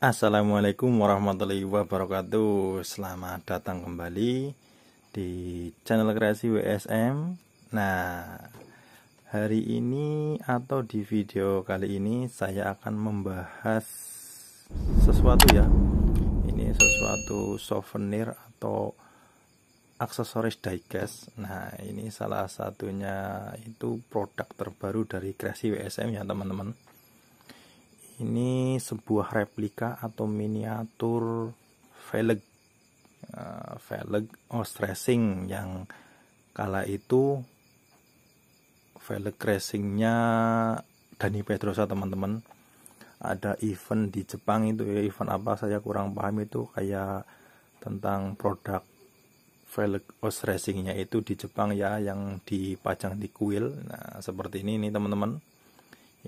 Assalamualaikum warahmatullahi wabarakatuh Selamat datang kembali di channel kreasi WSM Nah hari ini atau di video kali ini saya akan membahas sesuatu ya Ini sesuatu souvenir atau aksesoris diecast Nah ini salah satunya itu produk terbaru dari kreasi WSM ya teman-teman ini sebuah replika atau miniatur velg uh, velg horse racing yang kala itu velg racingnya Dani Pedrosa teman-teman ada event di Jepang itu ya event apa saya kurang paham itu kayak tentang produk velg horse racingnya itu di Jepang ya yang dipajang di kuil nah seperti ini nih teman-teman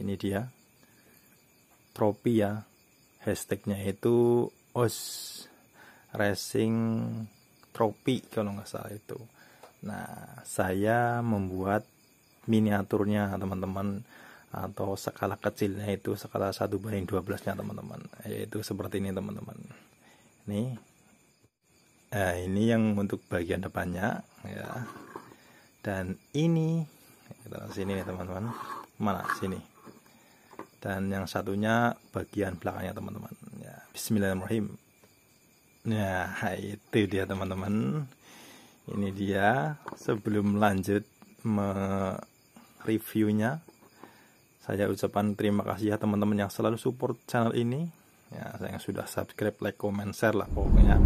ini dia tropi ya hashtagnya itu os racing tropi kalau nggak salah itu nah saya membuat miniaturnya teman-teman atau skala kecilnya itu skala 1 banding 12 nya teman-teman yaitu seperti ini teman-teman ini nah, ini yang untuk bagian depannya ya dan ini kita sini teman-teman mana sini dan yang satunya bagian belakangnya teman-teman ya Bismillahirrahmanirrahim nah itu dia teman-teman ini dia sebelum lanjut mereviewnya saya ucapkan terima kasih ya teman-teman yang selalu support channel ini ya saya sudah subscribe like comment share lah pokoknya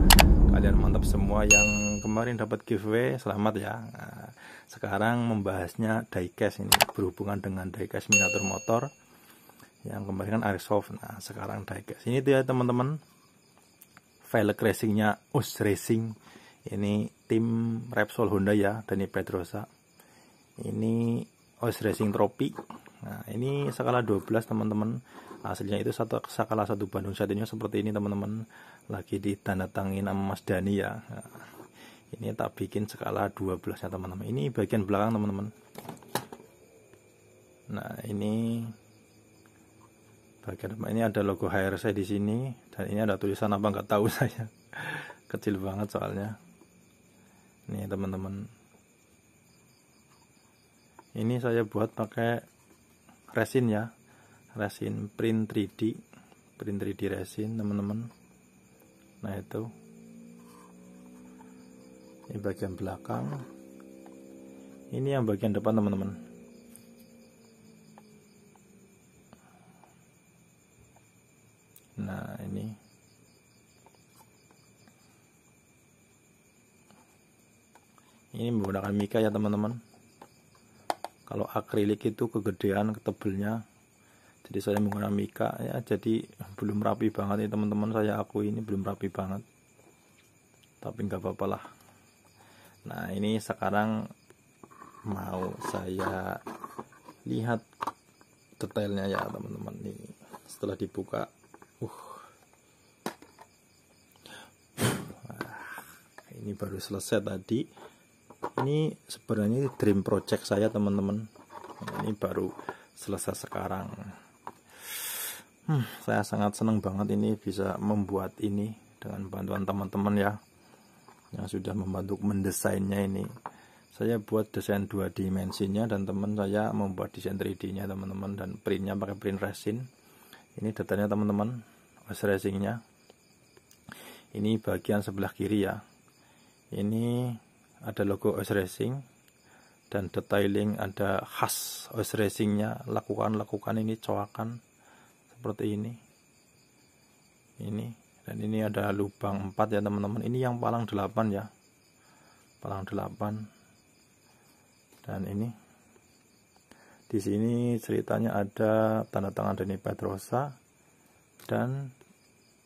kalian mantap semua yang kemarin dapat giveaway selamat ya nah, sekarang membahasnya diecast ini berhubungan dengan diecast miniatur motor yang kemarin kan airsoft nah sekarang diecast ini dia teman-teman velg racingnya us racing ini tim Repsol Honda ya Dani Pedrosa ini us racing trophy nah ini skala 12 teman-teman hasilnya itu satu skala satu Bandung satunya seperti ini teman-teman lagi ditandatangin sama Mas Dani ya nah, ini tak bikin skala 12 ya teman-teman ini bagian belakang teman-teman nah ini bagian depan ini ada logo HRC di sini dan ini ada tulisan apa nggak tahu saya kecil banget soalnya Ini teman-teman ini saya buat pakai resin ya resin print 3D print 3D resin teman-teman nah itu ini bagian belakang ini yang bagian depan teman-teman Nah, ini ini menggunakan mika ya teman-teman kalau akrilik itu kegedean ketebelnya jadi saya menggunakan mika ya jadi belum rapi banget nih teman-teman saya aku ini belum rapi banget tapi nggak apa-apa lah nah ini sekarang mau saya lihat detailnya ya teman-teman nih setelah dibuka Uh. Ini baru selesai tadi. Ini sebenarnya dream project saya teman-teman. Ini baru selesai sekarang. Hmm, saya sangat senang banget ini bisa membuat ini dengan bantuan teman-teman ya yang sudah membantu mendesainnya ini. Saya buat desain dua dimensinya dan teman saya membuat desain 3D-nya teman-teman dan printnya pakai print resin ini datanya teman-teman wash racingnya ini bagian sebelah kiri ya ini ada logo wash racing dan detailing ada khas wash racingnya lakukan-lakukan ini coakan seperti ini ini dan ini ada lubang 4 ya teman-teman ini yang palang 8 ya palang 8 dan ini di sini ceritanya ada tanda tangan Deni Pedrosa dan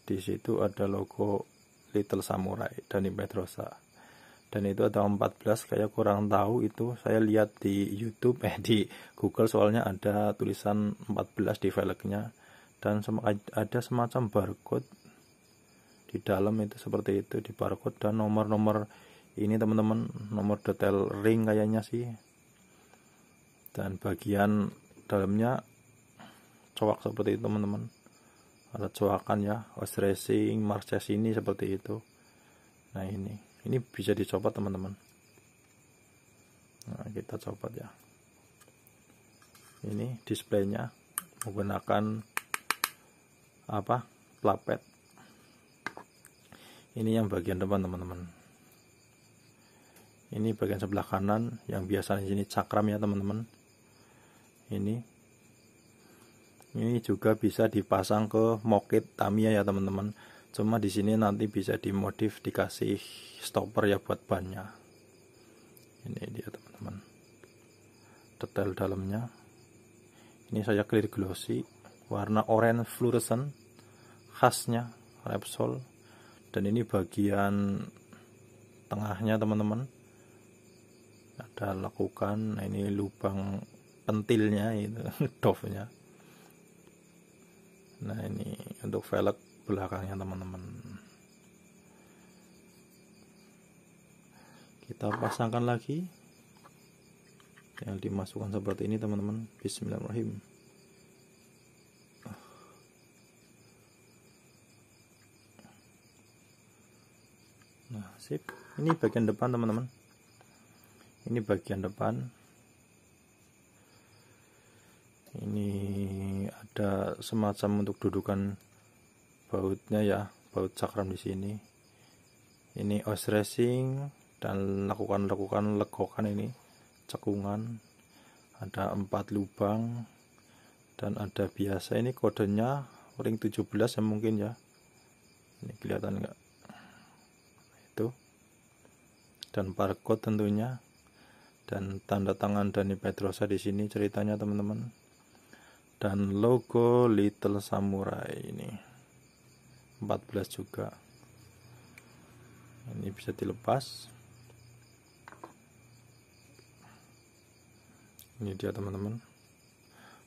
di situ ada logo Little Samurai Dani Pedrosa dan itu ada 14 kayak kurang tahu itu saya lihat di YouTube eh di Google soalnya ada tulisan 14 di velgnya dan ada semacam barcode di dalam itu seperti itu di barcode dan nomor-nomor ini teman-teman nomor detail ring kayaknya sih dan bagian dalamnya coak seperti itu teman-teman ada coakan ya os racing marches ini seperti itu nah ini ini bisa dicopot teman-teman nah, kita copot ya ini displaynya menggunakan apa plapet ini yang bagian depan teman-teman ini bagian sebelah kanan yang biasanya ini cakram ya teman-teman ini ini juga bisa dipasang ke moket Tamiya ya teman-teman cuma di sini nanti bisa dimodif dikasih stopper ya buat bannya ini dia teman-teman detail dalamnya ini saya clear glossy warna orange fluorescent khasnya Repsol dan ini bagian tengahnya teman-teman ada lakukan nah ini lubang pentilnya itu dovnya nah ini untuk velg belakangnya teman-teman kita pasangkan lagi yang dimasukkan seperti ini teman-teman bismillahirrahmanirrahim nah sip ini bagian depan teman-teman ini bagian depan ada semacam untuk dudukan bautnya ya baut cakram di sini ini os racing dan lakukan-lakukan legokan ini cekungan ada empat lubang dan ada biasa ini kodenya ring 17 ya mungkin ya ini kelihatan enggak itu dan barcode tentunya dan tanda tangan Dani Petrosa di sini ceritanya teman-teman dan logo Little Samurai ini 14 juga ini bisa dilepas ini dia teman-teman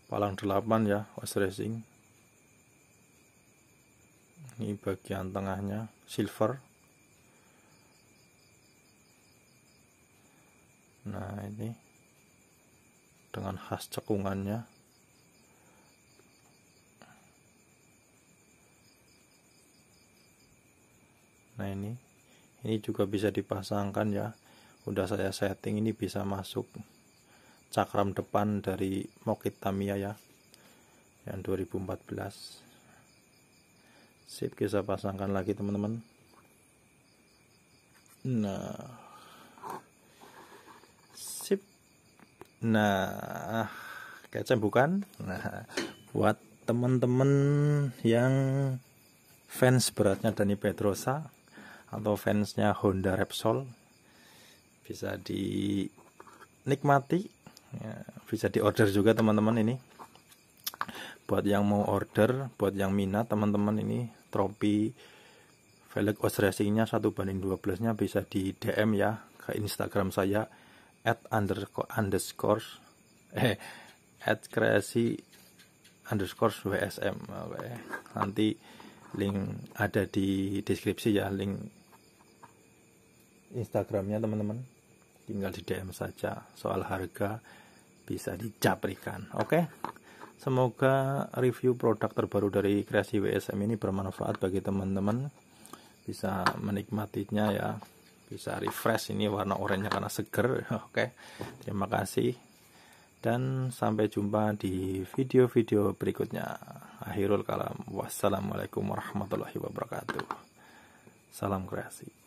palang 8 ya horse racing ini bagian tengahnya silver nah ini dengan khas cekungannya nah ini ini juga bisa dipasangkan ya udah saya setting ini bisa masuk cakram depan dari Mokit Tamiya ya yang 2014 sip bisa pasangkan lagi teman-teman nah sip nah kece bukan nah buat teman-teman yang fans beratnya Dani Pedrosa atau fansnya Honda Repsol bisa dinikmati ya, bisa diorder juga teman-teman ini buat yang mau order buat yang minat teman-teman ini tropi velg os racingnya 1 banding 12 nya bisa di DM ya ke Instagram saya at underscore underscore eh at kreasi underscore WSM nanti link ada di deskripsi ya link Instagramnya teman-teman tinggal di DM saja soal harga bisa dicaprikan oke okay? semoga review produk terbaru dari kreasi WSM ini bermanfaat bagi teman-teman bisa menikmatinya ya bisa refresh ini warna oranye karena seger oke okay? terima kasih dan sampai jumpa di video-video berikutnya akhirul kalam wassalamualaikum warahmatullahi wabarakatuh salam kreasi